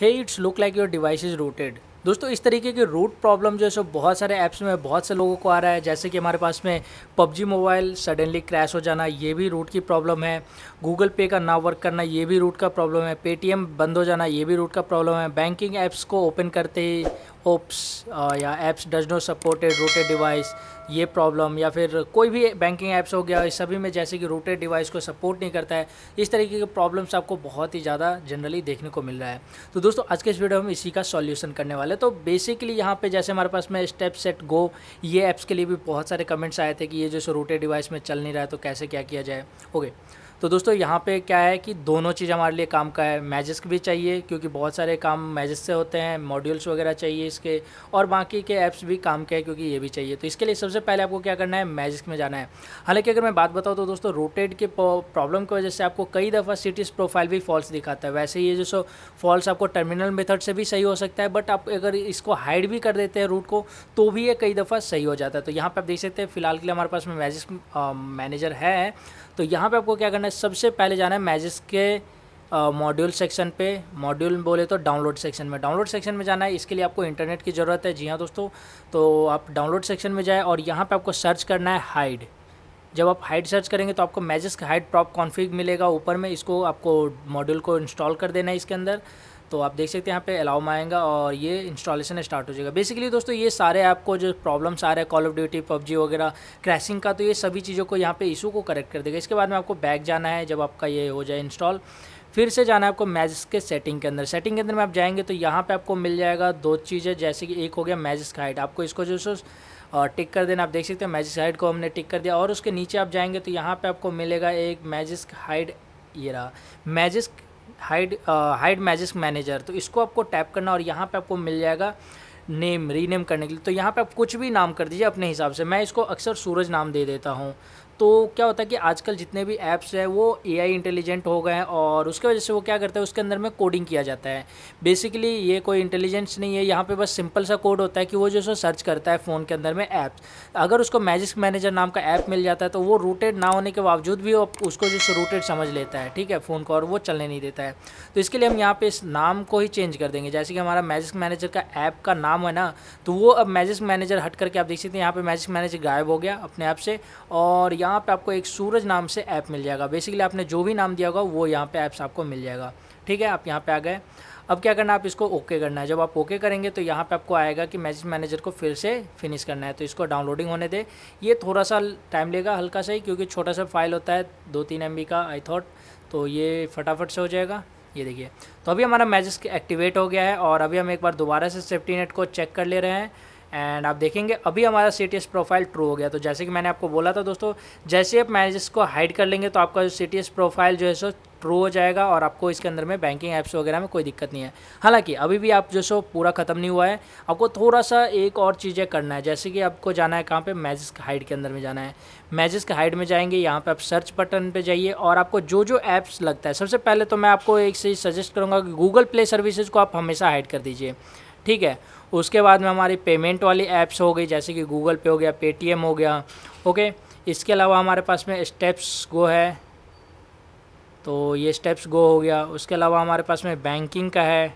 hey it's look like your device is rooted दोस्तों इस तरीके की रूट प्रॉब्लम जो है सो बहुत सारे ऐप्स में बहुत से लोगों को आ रहा है जैसे कि हमारे पास में पबजी मोबाइल सडनली क्रैश हो जाना ये भी रूट की प्रॉब्लम है गूगल पे का ना वर्क करना ये भी रूट का प्रॉब्लम है पेटीएम बंद हो जाना ये भी रूट का प्रॉब्लम है बैंकिंग ऐप्स को ओपन करते ही ओप्स या apps does no supported rooted device ये प्रॉब्लम या फिर कोई भी बैंकिंग ऐप्स हो गया इस सभी में जैसे कि रूटेड डिवाइस को सपोर्ट नहीं करता है इस तरीके के प्रॉब्लम्स आपको बहुत ही ज़्यादा जनरली देखने को मिल रहा है तो दोस्तों आज के इस वीडियो में इसी का सॉल्यूशन करने वाले तो बेसिकली यहाँ पर जैसे हमारे पास में स्टेप सेट गो ये ऐप्स के लिए भी बहुत सारे कमेंट्स आए थे कि ये जैसे रूटेड डिवाइस में चल नहीं रहा है तो कैसे क्या किया जाए ओके तो दोस्तों यहाँ पे क्या है कि दोनों चीज़ हमारे लिए काम का है मैजिस्क भी चाहिए क्योंकि बहुत सारे काम मैजिस से होते हैं मॉड्यूल्स वगैरह चाहिए इसके और बाकी के ऐप्स भी काम के हैं क्योंकि ये भी चाहिए तो इसके लिए सबसे पहले आपको क्या करना है मैजिस्क में जाना है हालांकि अगर मैं बात बताऊँ तो दोस्तों रोटेड के प्रॉब्लम की वजह से आपको कई दफ़ा सिटीज़ प्रोफाइल भी फॉल्स दिखाता है वैसे ये जो फॉल्स आपको टर्मिनल मेथड से भी सही हो सकता है बट आप अगर इसको हाइड भी कर देते हैं रूट को तो भी ये कई दफ़ा सही हो जाता है तो यहाँ पर आप देख सकते हैं फिलहाल के लिए हमारे पास में मैजिस्क मैनेजर है तो यहाँ पर आपको क्या करना हमें सबसे पहले जाना है मैजिस के मॉड्यूल सेक्शन पे मॉड्यूल बोले तो डाउनलोड सेक्शन में डाउनलोड सेक्शन में जाना है इसके लिए आपको इंटरनेट की ज़रूरत है जी हाँ दोस्तों तो आप डाउनलोड सेक्शन में जाए और यहाँ पे आपको सर्च करना है हाइड जब आप हाइड सर्च करेंगे तो आपको मैजिस हाइड प्रॉप कॉन्फ़िग मिलेगा ऊपर में इसको आपको मॉड्यूल को इंस्टॉल कर देना है इसके अंदर तो आप देख सकते हैं यहाँ पे अलाउ माएगा और ये इंस्टॉलेशन स्टार्ट हो जाएगा बेसिकली दोस्तों ये सारे आपको जो प्रॉब्लम्स आ रहे हैं कॉल ऑफ ड्यूटी पबजी वगैरह क्रैशिंग का तो ये सभी चीज़ों को यहाँ पे इशू को करेक्ट कर देगा इसके बाद में आपको बैक जाना है जब आपका ये हो जाए इंस्टॉल फिर से जाना है आपको मैजिस के सेटिंग के अंदर सेटिंग के अंदर में आप जाएंगे तो यहाँ पर आपको मिल जाएगा दो चीज़ें जैसे कि एक हो गया मैजिस का हाइट आपको इसको जो सो और टिक कर देना आप देख सकते हैं मैजिस हाइट को हमने टिक कर दिया और उसके नीचे आप जाएंगे तो यहाँ पे आपको मिलेगा एक मैजिस हाइट ये रहा Magisk hide hide magic manager तो इसको आपको टैप करना और यहाँ पे आपको मिल जाएगा नेम रीनेम करने के लिए तो यहाँ पे आप कुछ भी नाम कर दीजिए अपने हिसाब से मैं इसको अक्सर सूरज नाम दे देता हूँ तो क्या होता है कि आजकल जितने भी ऐप्स हैं वो एआई इंटेलिजेंट हो गए हैं और उसके वजह से वो क्या करता है उसके अंदर में कोडिंग किया जाता है बेसिकली ये कोई इंटेलिजेंस नहीं है यहाँ पे बस सिंपल सा कोड होता है कि वो जो सो सर्च करता है फ़ोन के अंदर में ऐप्स अगर उसको मैजिक मैनेजर नाम का ऐप मिल जाता है तो वो रूटेड ना होने के बावजूद भी उसको जो सो रूटेड समझ लेता है ठीक है फ़ोन को और वो चलने नहीं देता है तो इसके लिए हम यहाँ पर इस नाम को ही चेंज कर देंगे जैसे कि हमारा मैजिक मैनेजर का ऐप का नाम है ना तो वो अब मैजिक मैनेजर हट करके आप देख सकते हैं यहाँ पर मैजिक मैनेजर गायब हो गया अपने ऐप से और या यहाँ पे आपको एक सूरज नाम से ऐप मिल जाएगा बेसिकली आपने जो भी नाम दिया होगा वो यहाँ पे ऐप्स आपको मिल जाएगा ठीक है आप यहाँ पे आ गए अब क्या करना है आप इसको ओके करना है जब आप ओके करेंगे तो यहाँ पे आपको आएगा कि मैसेज मैनेजर को फिर से फिनिश करना है तो इसको डाउनलोडिंग होने दे ये थोड़ा सा टाइम लेगा हल्का सा ही क्योंकि छोटा सा फाइल होता है दो तीन एम का आई थॉट तो ये फटाफट से हो जाएगा ये देखिए तो अभी हमारा मैसेज एक्टिवेट हो गया है और अभी हम एक बार दोबारा से सेफ्टी नेट को चेक कर ले रहे हैं एंड आप देखेंगे अभी हमारा सी प्रोफाइल ट्रू हो गया तो जैसे कि मैंने आपको बोला था दोस्तों जैसे आप मैनेजेस को हाइड कर लेंगे तो आपका जो सी प्रोफाइल जो है सो ट्रू हो जाएगा और आपको इसके अंदर में बैंकिंग ऐप्स वगैरह में कोई दिक्कत नहीं है हालांकि अभी भी आप जो सो पूरा ख़त्म नहीं हुआ है आपको थोड़ा सा एक और चीज़ें करना है जैसे कि आपको जाना है कहाँ पर मैजिस के हाइड के अंदर में जाना है मैजिस के हाइड में जाएंगे यहाँ पर आप सर्च बटन पर जाइए और आपको जो जो ऐप्स लगता है सबसे पहले तो मैं आपको एक चीज़ सजेस्ट करूँगा कि गूगल प्ले सर्विसेज को आप हमेशा हाइड कर दीजिए ठीक है उसके बाद में हमारी पेमेंट वाली ऐप्स हो गई जैसे कि गूगल पे हो गया पेटीएम हो गया ओके इसके अलावा हमारे पास में स्टेप्स गो है तो ये स्टेप्स गो हो गया उसके अलावा हमारे पास में बैंकिंग का है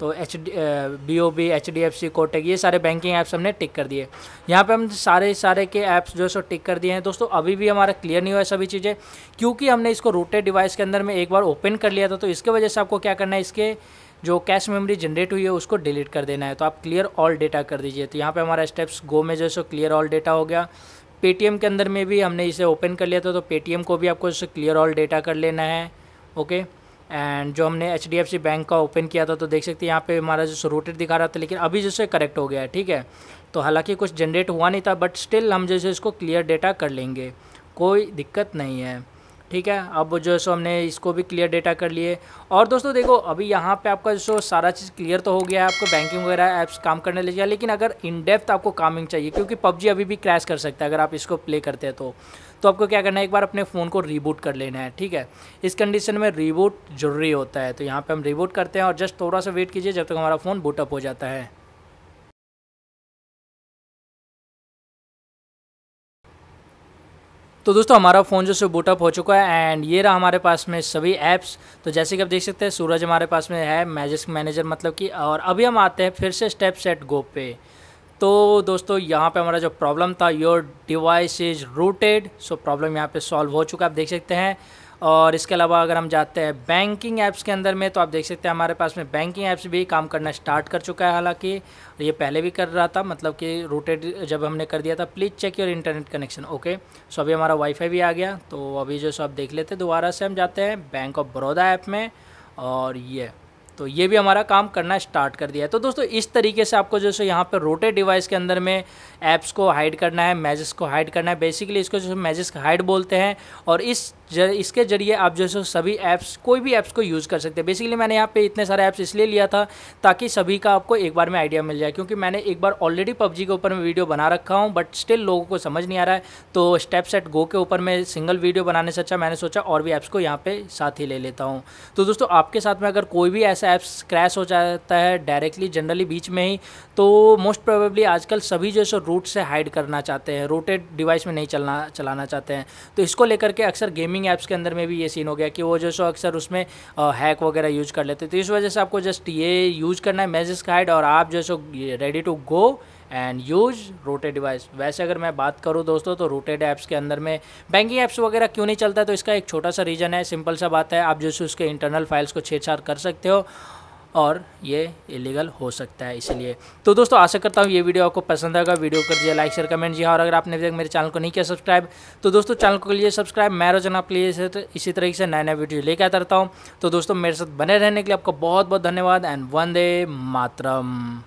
तो H B O B H D F C Kotak ये सारे बैंकिंग ऐप्स हमने टिक कर दिए यहाँ पे हम सारे सारे के ऐप्स जो है सो टिक कर दिए हैं दोस्तों अभी भी हमारा क्लियर नहीं हुआ है सभी चीज़ें क्योंकि हमने इसको रूटेड डिवाइस के अंदर में एक बार ओपन कर लिया था तो इसके वजह से आपको क्या करना है इसके जो कैश मेमोरी जनरेट हुई है उसको डिलीट कर देना है तो आप क्लियर ऑल डेटा कर दीजिए तो यहाँ पे हमारा स्टेप्स गो में जैसे क्लियर ऑल डेटा हो गया पेटीएम के अंदर में भी हमने इसे ओपन कर लिया था तो पेटीएम को भी आपको जैसे क्लियर ऑल डेटा कर लेना है ओके एंड जो हमने एच बैंक का ओपन किया था तो देख सकते हैं यहाँ पे हमारा जैसे रूटेड दिखा रहा था लेकिन अभी जैसे करेक्ट हो गया है ठीक है तो हालांकि कुछ जनरेट हुआ नहीं था बट स्टिल हम जैसे इसको क्लियर डेटा कर लेंगे कोई दिक्कत नहीं है ठीक है अब जो है सो हमने इसको भी क्लियर डेटा कर लिए और दोस्तों देखो अभी यहाँ पे आपका जो सो सारा चीज़ क्लियर तो हो गया है आपको बैंकिंग वगैरह ऐप्स काम करने गया लेकिन अगर इन डेप्थ आपको कामिंग चाहिए क्योंकि पबजी अभी भी क्रैश कर सकता है अगर आप इसको प्ले करते हैं तो तो आपको क्या करना है एक बार अपने फ़ोन को रीबूट कर लेना है ठीक है इस कंडीशन में रीबूट ज़रूरी होता है तो यहाँ पर हम रीबूट करते हैं और जस्ट थोड़ा सा वेट कीजिए जब तक हमारा फ़ोन बूटअप हो जाता है तो दोस्तों हमारा फ़ोन जो है बूटअप हो चुका है एंड ये रहा हमारे पास में सभी ऐप्स तो जैसे कि आप देख सकते हैं सूरज हमारे पास में है मैजिक मैनेजर मतलब कि और अभी हम आते हैं फिर से स्टेप सेट गो पे तो दोस्तों यहाँ पे हमारा जो प्रॉब्लम था your device is rooted so problem यहाँ पे सॉल्व हो चुका है आप देख सकते हैं और इसके अलावा अगर हम जाते हैं बैंकिंग ऐप्स के अंदर में तो आप देख सकते हैं हमारे पास में बैंकिंग ऐप्स भी काम करना स्टार्ट कर चुका है हालांकि ये पहले भी कर रहा था मतलब कि रूटेड जब हमने कर दिया था please check your internet connection okay so अभी हमारा वाईफाई भी आ गया तो अभी जो सो आप देख लेते दोबारा से हम जाते हैं बैंक ऑफ बड़ौदा ऐप में और ये तो ये भी हमारा काम करना स्टार्ट कर दिया है तो दोस्तों इस तरीके से आपको जो है यहाँ पर रोटेड डिवाइस के अंदर में ऐप्स को हाइड करना है मैजेस को हाइड करना है बेसिकली इसको जो मैजेस हाइड बोलते हैं और इस जर, इसके जरिए आप जो है सभी ऐप्स कोई भी ऐप्स को यूज़ कर सकते हैं बेसिकली मैंने यहाँ पे इतने सारे ऐप्स इसलिए लिया था ताकि सभी का आपको एक बार में आइडिया मिल जाए क्योंकि मैंने एक बार ऑलरेडी पबजी के ऊपर मैं वीडियो बना रखा हूँ बट स्टिल लोगों को समझ नहीं आ रहा है तो स्टेप सेट गो के ऊपर मैं सिंगल वीडियो बनाने से अच्छा मैंने सोचा और भी ऐप्स को यहाँ पर साथ ही ले लेता हूँ तो दोस्तों आपके साथ में अगर कोई भी ऐसा ऐप्स क्रैश हो जाता है डायरेक्टली जनरली बीच में ही तो मोस्ट प्रोबेबली आजकल सभी जो है रूट से हाइड करना चाहते हैं रोटेड डिवाइस में नहीं चलना चलाना चाहते हैं तो इसको लेकर के अक्सर गेमिंग गेमिंग ऐप्स के अंदर में भी ये सीन हो गया कि वो जो सो अक्सर उसमें हैक वगैरह यूज कर लेते तो इस वजह से आपको जस्ट ये यूज करना है मैजिस गाइड और आप जो so ready to go and use rooted device वैसे अगर मैं बात करूँ दोस्तों तो रोटेड ऐप्स के अंदर में बैंकिंग ऐप्स वगैरह क्यों नहीं चलता तो इसका एक छोटा सा रीज़न है सिंपल सा बात है आप जो उसके इंटरनल फाइल्स को छेड़छाड़ कर सकते हो और ये इलीगल हो सकता है इसलिए तो दोस्तों आशा करता हूँ ये वीडियो आपको पसंद आएगा वीडियो कर दिया लाइक शेयर कमेंट जी हाँ और अगर आपने अभी तक मेरे चैनल को नहीं किया सब्सक्राइब तो दोस्तों चैनल को लिए सब्सक्राइब मैं रोजन आपके लिए इसी तरीके से नया नया वीडियो लेकर आता रहता हूँ तो दोस्तों मेरे साथ बने रहने के लिए आपका बहुत बहुत धन्यवाद एंड वंदे मातरम